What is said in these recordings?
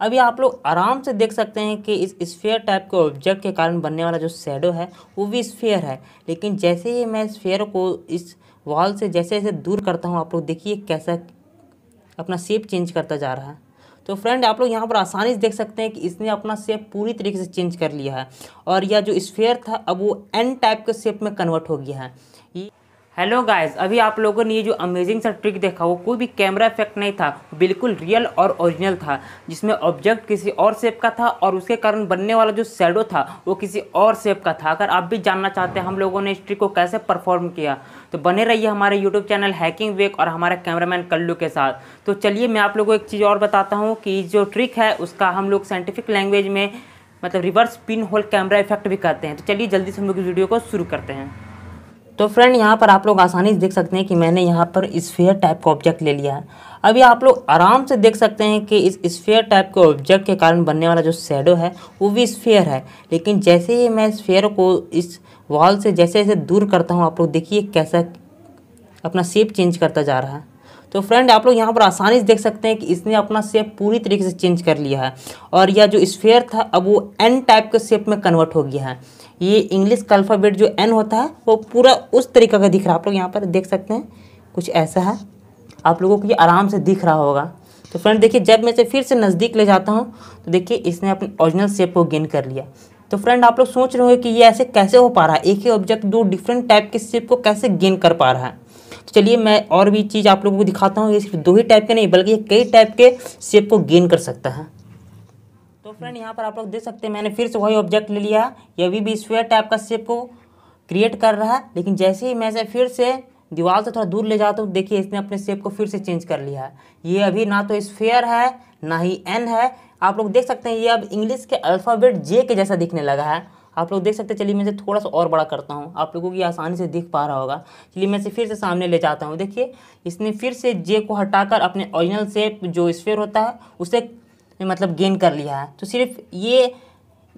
अभी आप लोग आराम से देख सकते हैं कि इस स्फेयर टाइप के ऑब्जेक्ट के कारण बनने वाला जो शेडो है वो भी स्फेयर है लेकिन जैसे ही मैं स्फेयर को इस वॉल से जैसे जैसे दूर करता हूँ आप लोग देखिए कैसा अपना शेप चेंज करता जा रहा है तो फ्रेंड आप लोग यहाँ पर आसानी से देख सकते हैं कि इसने अपना शेप पूरी तरीके से चेंज कर लिया है और यह जो स्फेयर था अब वो एन टाइप के शेप में कन्वर्ट हो गया है हेलो गाइस अभी आप लोगों ने ये जो अमेजिंग सा ट्रिक देखा वो कोई भी कैमरा इफेक्ट नहीं था बिल्कुल रियल और ओरिजिनल था जिसमें ऑब्जेक्ट किसी और शेप का था और उसके कारण बनने वाला जो शेडो था वो किसी और शेप का था अगर आप भी जानना चाहते हैं हम लोगों ने इस ट्रिक को कैसे परफॉर्म किया तो बने रहिए हमारे यूट्यूब चैनल हैकिंग वेक और हमारे कैमरामैन कल्लू के साथ तो चलिए मैं आप लोगों को एक चीज़ और बताता हूँ कि जो ट्रिक है उसका हम लोग साइंटिफिक लैंग्वेज में मतलब reverse pin hole camera effect भी कहते हैं तो चलिए जल्दी से हम लोग इस वीडियो को शुरू करते हैं तो फ्रेंड यहाँ पर आप लोग आसानी से देख सकते हैं कि मैंने यहाँ पर स्फेयर टाइप का ऑब्जेक्ट ले लिया है अभी आप लोग आराम से देख सकते हैं कि इस स्फेयर टाइप के ऑब्जेक्ट के कारण बनने वाला जो शेडो है वो भी स्फेयर है लेकिन जैसे ही मैं स्फेयर को इस वॉल से जैसे जैसे दूर करता हूँ आप लोग देखिए कैसा अपना शेप चेंज करता जा रहा है तो फ्रेंड आप लोग यहाँ पर आसानी से देख सकते हैं कि इसने अपना शेप पूरी तरीके से चेंज कर लिया है और यह जो स्फेयर था अब वो एन टाइप के शेप में कन्वर्ट हो गया है ये इंग्लिश का अल्फ़ाबेट जो एन होता है वो पूरा उस तरीका का दिख रहा है आप लोग यहाँ पर देख सकते हैं कुछ ऐसा है आप लोगों को ये आराम से दिख रहा होगा तो फ्रेंड देखिए जब मैं इसे फिर से नज़दीक ले जाता हूँ तो देखिए इसने अपने ओरिजिनल शेप को गेन कर लिया तो फ्रेंड आप लोग सोच रहे हो कि ये ऐसे कैसे हो पा रहा है एक ही ऑब्जेक्ट दो डिफरेंट टाइप के शेप को कैसे गेन कर पा रहा है तो चलिए मैं और भी चीज़ आप लोगों को दिखाता हूँ ये सिर्फ दो ही टाइप के नहीं बल्कि ये कई टाइप के शेप को गेन कर सकता है तो फ्रेंड यहाँ पर आप लोग देख सकते हैं मैंने फिर से वही ऑब्जेक्ट ले लिया ये अभी भी स्क्वेयर टाइप का शेप को क्रिएट कर रहा है लेकिन जैसे ही मैं फिर से दीवार से थोड़ा दूर ले जाता हूँ देखिए इसने अपने शेप को फिर से चेंज कर लिया है ये अभी ना तो स्फेयर है ना ही एन है आप लोग देख सकते हैं ये अब इंग्लिश के अल्फ़ाबेट जे के जैसा दिखने लगा है आप लोग देख सकते हैं चलिए मैं इसे थोड़ा सा और बड़ा करता हूँ आप लोगों की आसानी से दिख पा रहा होगा चलिए मैं इसे फिर से सामने ले जाता हूँ देखिए इसने फिर से जे को हटाकर अपने ओरिजिनल शेप जो स्फेयर होता है उसे मतलब गेन कर लिया है तो सिर्फ ये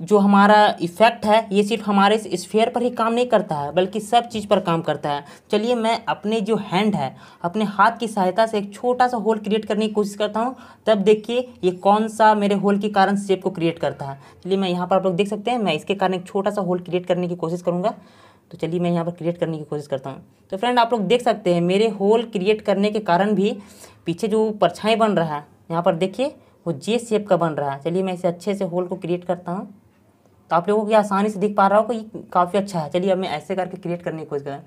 जो हमारा इफ़ेक्ट है ये सिर्फ हमारे स्फेयर पर ही काम नहीं करता है बल्कि सब चीज़ पर काम करता है चलिए मैं अपने जो हैंड है अपने हाथ की सहायता से एक छोटा सा होल क्रिएट करने की कोशिश करता हूँ तब देखिए ये कौन सा मेरे होल के कारण शेप को क्रिएट करता है चलिए मैं यहाँ पर आप लोग देख सकते हैं मैं इसके कारण एक छोटा सा होल क्रिएट करने की कोशिश करूँगा तो चलिए मैं यहाँ पर क्रिएट करने की कोशिश करता हूँ तो फ्रेंड आप लोग देख सकते हैं मेरे होल क्रिएट करने के कारण भी पीछे जो परछाई बन रहा है यहाँ पर देखिए वो जे शेप का बन रहा है चलिए मैं इसे अच्छे से होल को क्रिएट करता हूँ तो आप लोगों को आसानी से दिख पा रहा होगा ये काफ़ी अच्छा है चलिए अब मैं ऐसे करके क्रिएट करने की कोशिश करें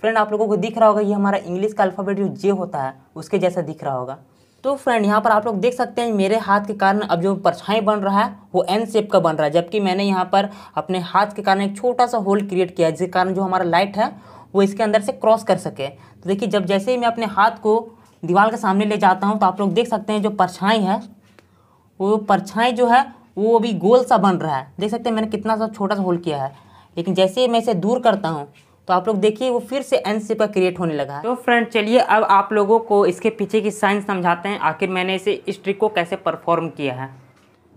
फ्रेंड आप लोगों को दिख रहा होगा ये हमारा इंग्लिश का अल्फ़ाबेट जो जे होता है उसके जैसा दिख रहा होगा तो फ्रेंड यहाँ पर आप लोग देख सकते हैं मेरे हाथ के कारण अब जो परछाई बन रहा है वो एन शेप का बन रहा है जबकि मैंने यहाँ पर अपने हाथ के कारण एक छोटा सा होल क्रिएट किया है जिसके कारण जो हमारा लाइट है वो इसके अंदर से क्रॉस कर सके तो देखिए जब जैसे ही मैं अपने हाथ को दीवार के सामने ले जाता हूँ तो आप लोग देख सकते हैं जो परछाई है वो परछाई जो है वो अभी गोल सा बन रहा है देख सकते हैं मैंने कितना सा छोटा सा होल किया है लेकिन जैसे ही मैं इसे दूर करता हूँ तो आप लोग देखिए वो फिर से एन सी का क्रिएट होने लगा तो फ्रेंड चलिए अब आप लोगों को इसके पीछे की साइंस समझाते हैं आखिर मैंने इसे इस ट्रिक को कैसे परफॉर्म किया है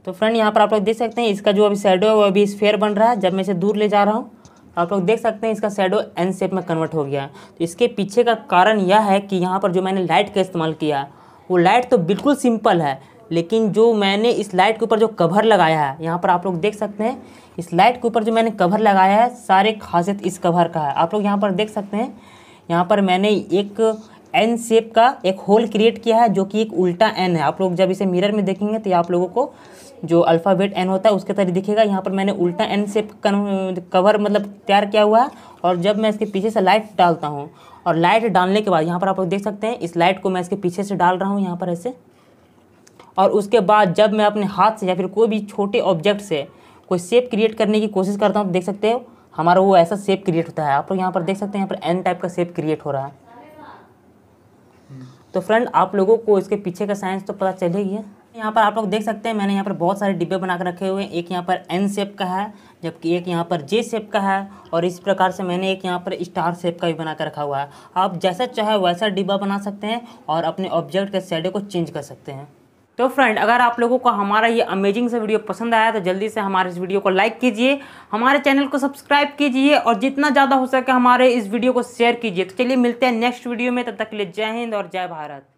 तो फ्रेंड यहाँ पर आप लोग देख सकते हैं इसका जो अभी शेडो है वो अभी स्फेयर बन रहा है जब मैं इसे दूर ले जा रहा हूँ तो आप लोग देख सकते हैं इसका शेडो एन सेप में कन्वर्ट हो गया है तो इसके पीछे का कारण यह है कि यहाँ पर जो मैंने लाइट का इस्तेमाल किया वो लाइट तो बिल्कुल सिंपल है लेकिन जो मैंने इस लाइट के ऊपर जो कवर लगाया है यहाँ पर आप लोग देख सकते हैं इस लाइट के ऊपर जो मैंने कवर लगाया है सारे खासियत इस कवर का है आप लोग यहाँ पर देख सकते हैं यहाँ पर मैंने एक एन शेप का एक होल क्रिएट किया है जो कि एक उल्टा एन है आप लोग जब इसे मिरर में देखेंगे तो आप लोगों को जो अल्फ़ाबेट एन होता है उसके तरह दिखेगा यहाँ पर मैंने उल्टा एन शेप कवर मतलब तैयार किया हुआ है और जब मैं इसके पीछे से लाइट डालता हूँ और लाइट डालने के बाद यहाँ पर आप लोग देख सकते हैं इस लाइट को मैं इसके पीछे से डाल रहा हूँ यहाँ पर ऐसे और उसके बाद जब मैं अपने हाथ से या फिर कोई भी छोटे ऑब्जेक्ट से कोई शेप क्रिएट करने की कोशिश करता हूँ तो देख सकते हो हमारा वो ऐसा शेप क्रिएट होता है आप लोग यहाँ पर देख सकते हैं यहाँ पर एन टाइप का शेप क्रिएट हो रहा है तो फ्रेंड आप लोगों को इसके पीछे का साइंस तो पता चल ही है यहाँ पर आप लोग देख सकते हैं मैंने यहाँ पर बहुत सारे डिब्बे बना कर रखे हुए हैं एक यहाँ पर एन शेप का है जबकि एक यहाँ पर जे शेप का है और इस प्रकार से मैंने एक यहाँ पर स्टार शेप का भी बना कर रखा हुआ है आप जैसा चाहे वैसा डिब्बा बना सकते हैं और अपने ऑब्जेक्ट के शेडो को चेंज कर सकते हैं तो फ्रेंड अगर आप लोगों को हमारा ये अमेजिंग सा वीडियो पसंद आया तो जल्दी से हमारे इस वीडियो को लाइक कीजिए हमारे चैनल को सब्सक्राइब कीजिए और जितना ज़्यादा हो सके हमारे इस वीडियो को शेयर कीजिए तो चलिए मिलते हैं नेक्स्ट वीडियो में तब तक के लिए जय हिंद और जय भारत